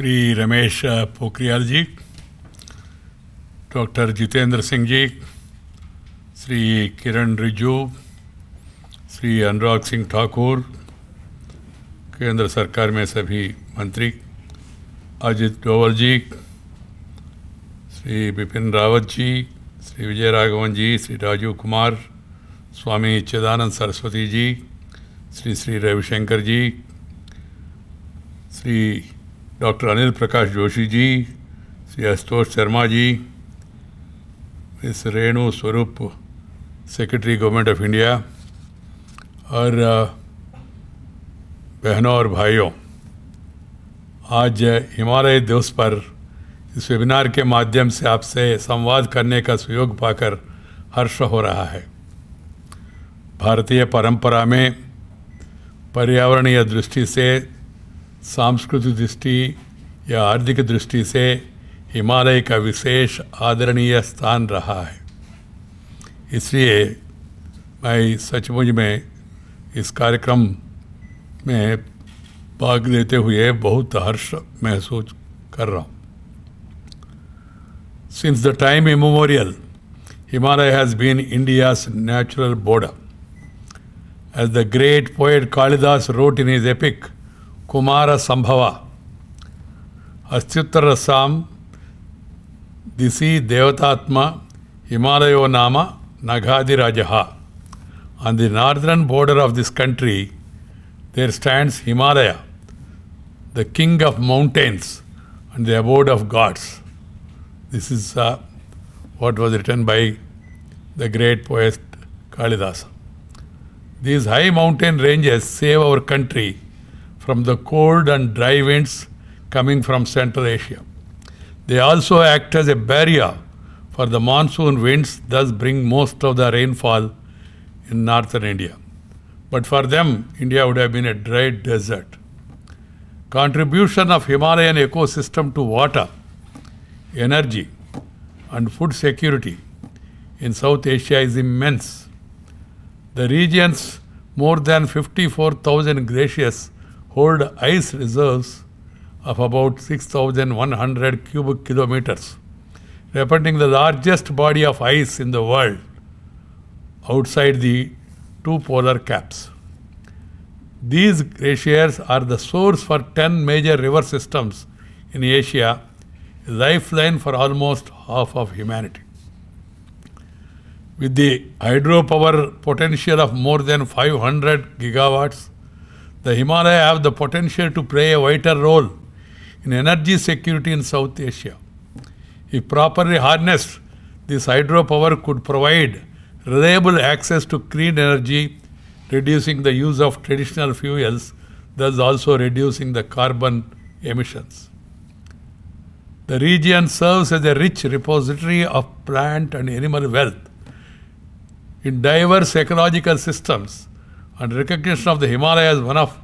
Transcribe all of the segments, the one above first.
Shri Ramesh Pokhriyal ji doctor Jitendra Singh ji Shri Kiran Rijiju Shri Anurag Singh Thakur केंद्र सरकार में सभी मंत्री Ajit Doval ji Shri Bipin Rawat ji Shri Vijay Raghavan ji Shri Rajiv Kumar Swami Chidanand Saraswati ji Shri Shri Ravishankar ji Shri doctor Anil Prakash Joshi ji Shri Ashutosh Sharma ji miss Renu Swarup secretary government of India और बहनों और भाइयों आज हिमालय दिवस पर इस वेबिनार के माध्यम से आपसे संवाद करने का सुयोग पाकर हर्ष हो रहा है भारतीय परंपरा में पर्यावरणीय दृष्टि से सांस्कृतिक दृष्टि या आर्थिक दृष्टि से हिमालय का विशेष आदरणीय स्थान रहा है इसलिए मैं सचमुच में इस कार्यक्रम में भाग लेते हुए बहुत हर्ष महसूस कर रहा हूँ since the time immemorial Himalaya has been India's natural border as the great poet Kalidas wrote in his epic Kumarasambhava ಅತ್ಯುತ್ತರಸಾಂ ದಿಸಿ ದೇವತಾತ್ಮ ಹಿಮಾಲಯೋ ನಾಮ ನಗಾದಿರಾಜ on the northern border of this country there stands Himalaya the king of mountains and the abode of gods this is what was written by the great poet Kalidasa These high mountain ranges save our country from the cold and dry winds coming from Central Asia. They also act as a barrier for the monsoon winds, thus bring most of the rainfall in northern India. But for them, India would have been a dry desert. Contribution of Himalayan ecosystem to water, energy, and food security in South Asia is immense. The region's more than 54,000 glaciers hold ice reserves of about 6,100 cubic kilometers, representing the largest body of ice in the world outside the two polar caps. These glaciers are the source for 10 major river systems in Asia, a lifeline for almost half of humanity. With the hydropower potential of more than 500 gigawatts, the Himalaya have the potential to play a vital role in energy security in South Asia. If properly harnessed, this hydropower could provide reliable access to clean energy, reducing the use of traditional fuels, thus also reducing the carbon emissions. The region serves as a rich repository of plant and animal wealth in diverse ecological systems and recognition of the Himalayas as one of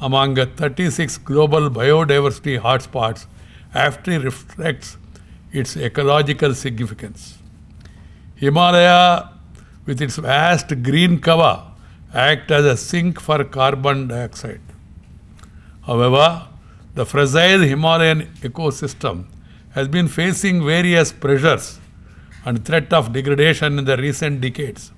among 36 global biodiversity hotspots actually reflects its ecological significance. Himalaya, with its vast green cover, act as a sink for carbon dioxide. However, the fragile Himalayan ecosystem has been facing various pressures and threat of degradation in the recent decades.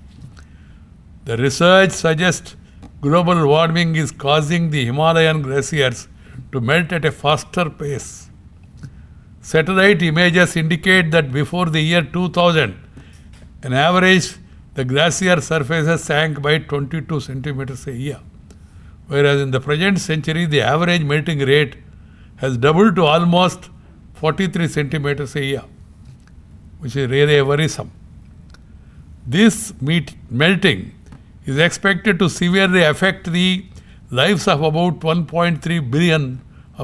The research suggests global warming is causing the Himalayan glaciers to melt at a faster pace. Satellite images indicate that before the year 2000, an average the glacier surfaces sank by 22 centimeters a year, whereas in the present century the average melting rate has doubled to almost 43 centimeters a year, which is really worrisome. This melting is expected to severely affect the lives of about 1.3 billion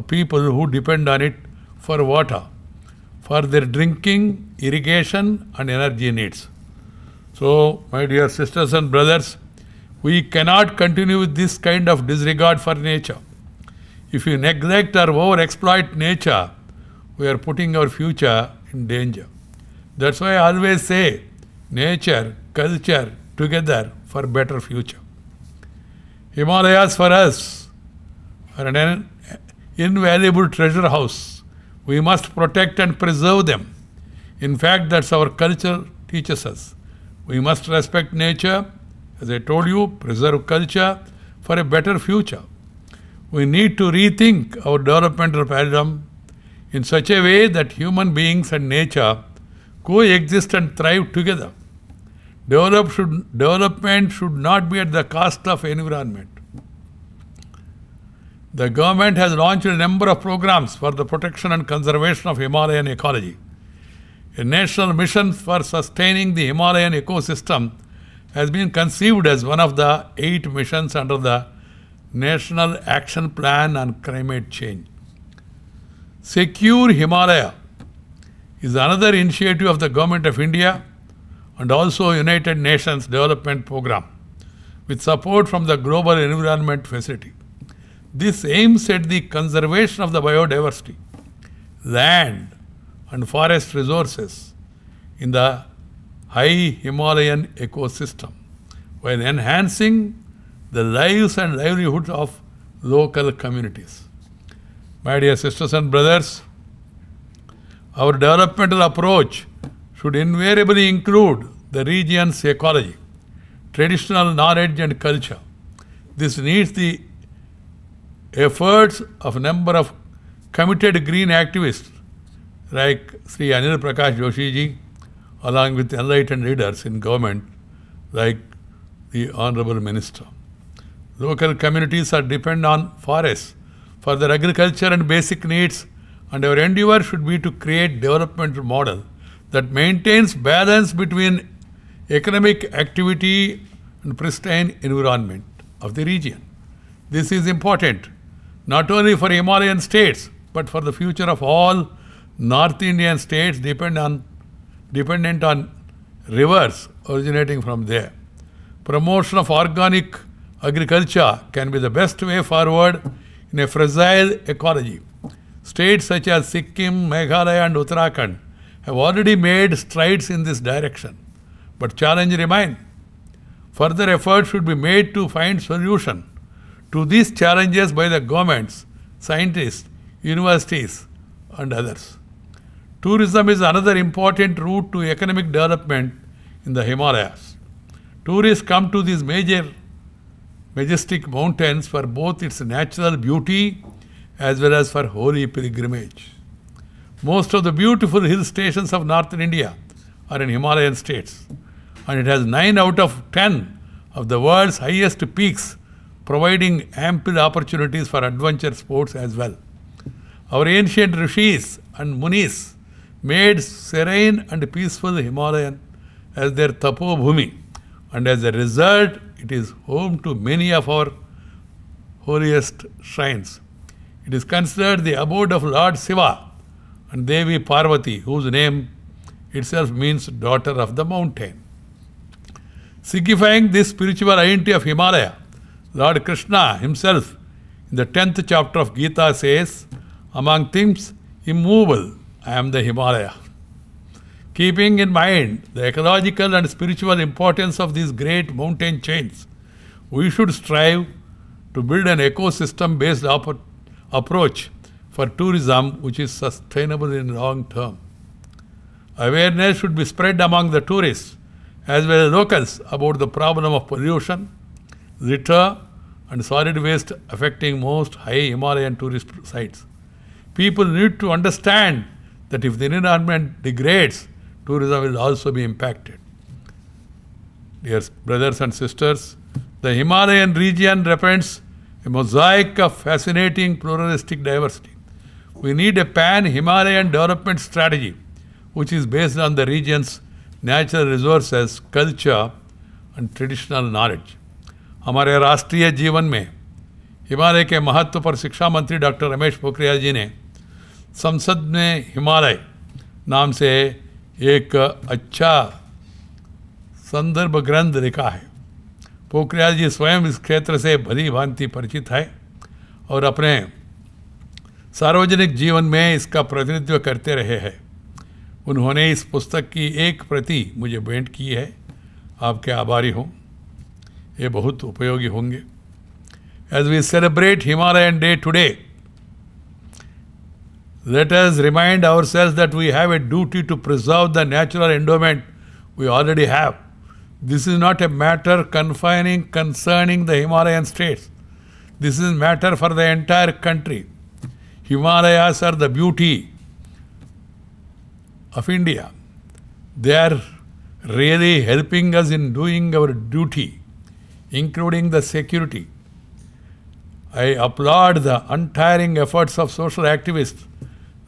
people who depend on it for water for their drinking, irrigation, and energy needs. So, my dear sisters and brothers, we cannot continue with this kind of disregard for nature. If we neglect or over exploit nature, we are putting our future in danger. That's why I always say nature, culture together for a better future. Himalayas for us are an invaluable treasure house. We must protect and preserve them. In fact, that's our culture teaches us. We must respect nature, as I told you, preserve culture for a better future. We need to rethink our developmental paradigm in such a way that human beings and nature coexist and thrive together. Develop should, development should not be at the cost of environment. The government has launched a number of programs for the protection and conservation of Himalayan ecology. A national mission for sustaining the Himalayan ecosystem has been conceived as one of the eight missions under the National Action Plan on Climate Change. Secure Himalaya is another initiative of the Government of India and also United Nations Development Program with support from the Global Environment Facility. This aims at the conservation of the biodiversity, land and forest resources in the high Himalayan ecosystem while enhancing the lives and livelihood of local communities. My dear sisters and brothers, our developmental approach should invariably include the region's ecology, traditional knowledge and culture. This needs the efforts of a number of committed green activists like Sri Anil Prakash Joshi ji, along with enlightened leaders in government like the Honorable Minister. Local communities are dependent on forests for their agriculture and basic needs and our endeavor should be to create development model that maintains balance between economic activity and pristine environment of the region. This is important not only for Himalayan states but for the future of all North Indian states depend on, dependent on rivers originating from there. Promotion of organic agriculture can be the best way forward in a fragile ecology. States such as Sikkim, Meghalaya and Uttarakhand have already made strides in this direction, but challenge remain. Further effort should be made to find solution to these challenges by the governments, scientists, universities, and others. Tourism is another important route to economic development in the Himalayas. Tourists come to these major majestic mountains for both its natural beauty as well as for holy pilgrimage. Most of the beautiful hill stations of northern India are in Himalayan states. And it has 9 out of 10 of the world's highest peaks, providing ample opportunities for adventure sports as well. Our ancient rishis and munis made serene and peaceful Himalayan as their tapo bhumi. And as a result, it is home to many of our holiest shrines. It is considered the abode of Lord Shiva, and Devi Parvati, whose name itself means daughter of the mountain. Signifying this spiritual identity of Himalaya, Lord Krishna himself in the 10th chapter of Gita says, Among things immovable, I am the Himalaya. Keeping in mind the ecological and spiritual importance of these great mountain chains, we should strive to build an ecosystem based approach for tourism which is sustainable in long term. Awareness should be spread among the tourists as well as locals about the problem of pollution, litter and solid waste affecting most high Himalayan tourist sites. People need to understand that if the environment degrades, tourism will also be impacted. Dear brothers and sisters, the Himalayan region represents a mosaic of fascinating pluralistic diversity. We need a pan Himalayan development strategy, which is based on the region's natural resources, culture, and traditional knowledge. हमारे राष्ट्रीय जीवन में हिमालय के महत्व पर शिक्षा मंत्री doctor Ramesh Pokhriyal जी ने संसद में हिमालय नाम से एक अच्छा संदर्भ ग्रंथ लिखा है पोखरियाल जी स्वयं इस क्षेत्र से भली भांति परिचित है और अपने सार्वजनिक जीवन में इसका प्रतिनिधित्व करते रहे हैं उन्होंने इस पुस्तक की एक प्रति मुझे भेंट की है आपके आभारी हों ये बहुत उपयोगी होंगे as we celebrate Himalayan day today let us remind ourselves that we have a duty to preserve the natural endowment we already have this is not a matter confining concerning the Himalayan states this is matter for the entire country Himalayas are the beauty of India. They are really helping us in doing our duty, including the security. I applaud the untiring efforts of social activists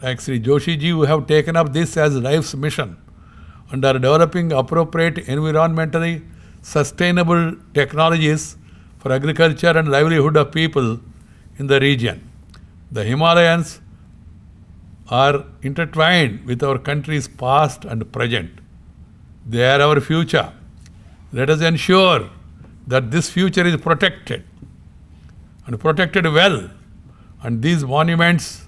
like Sri Joshi ji who have taken up this as life's mission and are developing appropriate environmentally sustainable technologies for agriculture and livelihood of people in the region. The Himalayans are intertwined with our country's past and present. They are our future. Let us ensure that this future is protected and protected well, and these monuments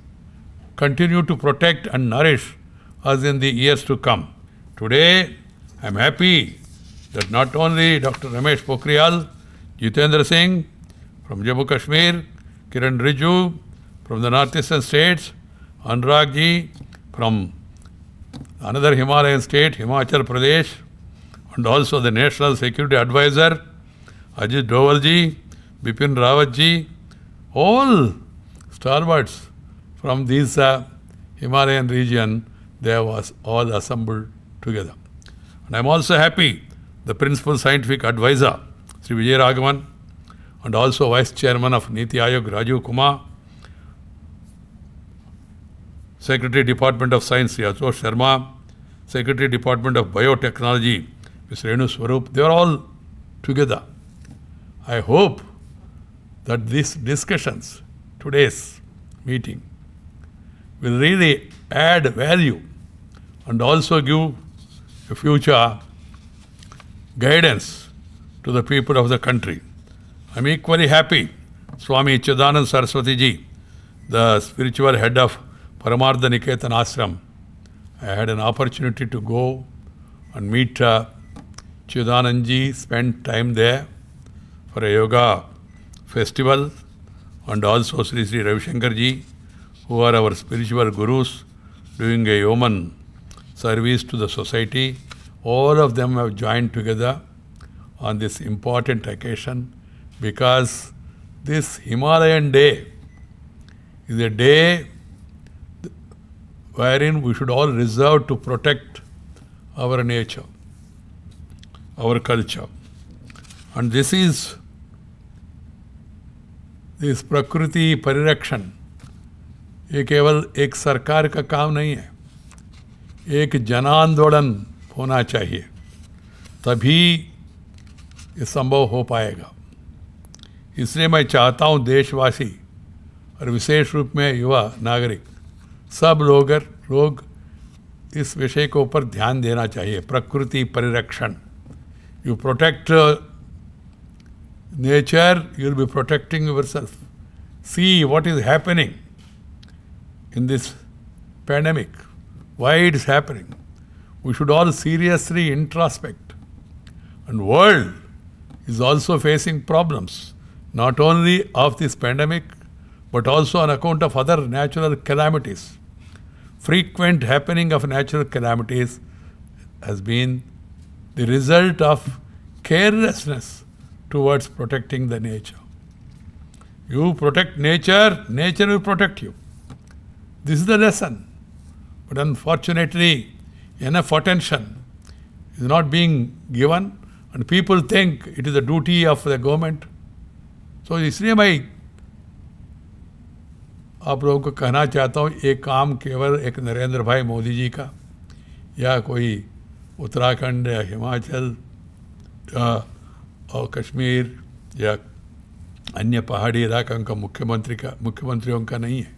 continue to protect and nourish us in the years to come. Today, I am happy that not only Dr. Ramesh Pokhriyal, Jitendra Singh from Jammu Kashmir, Kiran Riju, from the northeastern states, Anurag from another Himalayan state, Himachal Pradesh, and also the National Security Advisor, Ajit Dovalji, Bipin Rawatji, all stalwarts from this uh, Himalayan region, they was all assembled together. And I'm also happy the Principal Scientific Advisor, Sri Vijay Raghavan, and also Vice Chairman of Niti Aayog, Raju Kumar, Secretary Department of Science, Yashosh Sharma, Secretary Department of Biotechnology, Ms. Renu Swarup, they are all together. I hope that these discussions, today's meeting, will really add value and also give a future guidance to the people of the country. I am equally happy Swami Chidanand Saraswati ji, the spiritual head of Paramartha Niketan Ashram, I had an opportunity to go and meet uh, Chidananji, time there for a yoga festival and also Sri Sri Ravishankarji, who are our spiritual gurus, doing a human service to the society. All of them have joined together on this important occasion because this Himalayan day is a day wherein we should all resolve to protect our nature, our culture. And this is इस प्रकृति परिरक्षण ये केवल एक सरकार का काम नहीं है एक जन आंदोलन होना चाहिए तभी ये संभव हो पाएगा इसलिए मैं चाहता हूँ देशवासी और विशेष रूप में युवा नागरिक सब लोग लोग इस विषय के ऊपर ध्यान देना चाहिए प्रकृति परिरक्षण you protect nature, you'll be protecting yourself. See what is happening in this pandemic, why it's happening. We should all seriously introspect. And world is also facing problems, not only of this pandemic, but also on account of other natural calamities frequent happening of natural calamities has been the result of carelessness towards protecting the nature. You protect nature, nature will protect you. This is the lesson. But unfortunately, enough attention is not being given, and people think it is the duty of the government. So, Isliye mai आप लोगों को कहना चाहता हूँ ये काम केवल एक नरेंद्र भाई मोदी जी का या कोई उत्तराखंड या हिमाचल या और कश्मीर या अन्य पहाड़ी इलाकों का मुख्यमंत्री का मुख्यमंत्रियों का नहीं है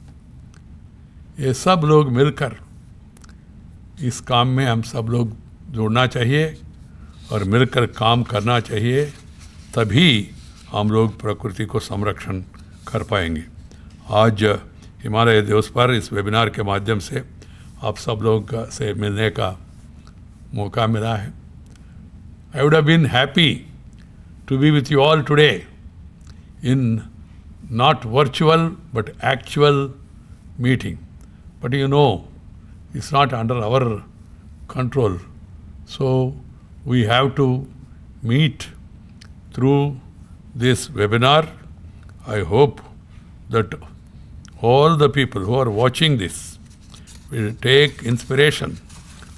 ये सब लोग मिलकर इस काम में हम सब लोग जोड़ना चाहिए और मिलकर काम करना चाहिए तभी हम लोग प्रकृति को संरक्षण कर पाएंगे आज हिमालय दिवस पर इस वेबिनार के माध्यम से आप सब लोगों का से मिलने का मौका मिला है I would have been happy to be with you all today in not virtual but actual meeting but you know it's not under our control so we have to meet through this webinar I hope that all the people who are watching this will take inspiration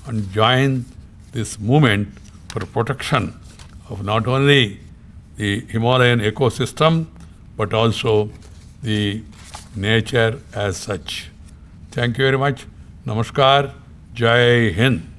and join this movement for protection of not only the Himalayan ecosystem but also the nature as such. Thank you very much. Namaskar. Jai Hind.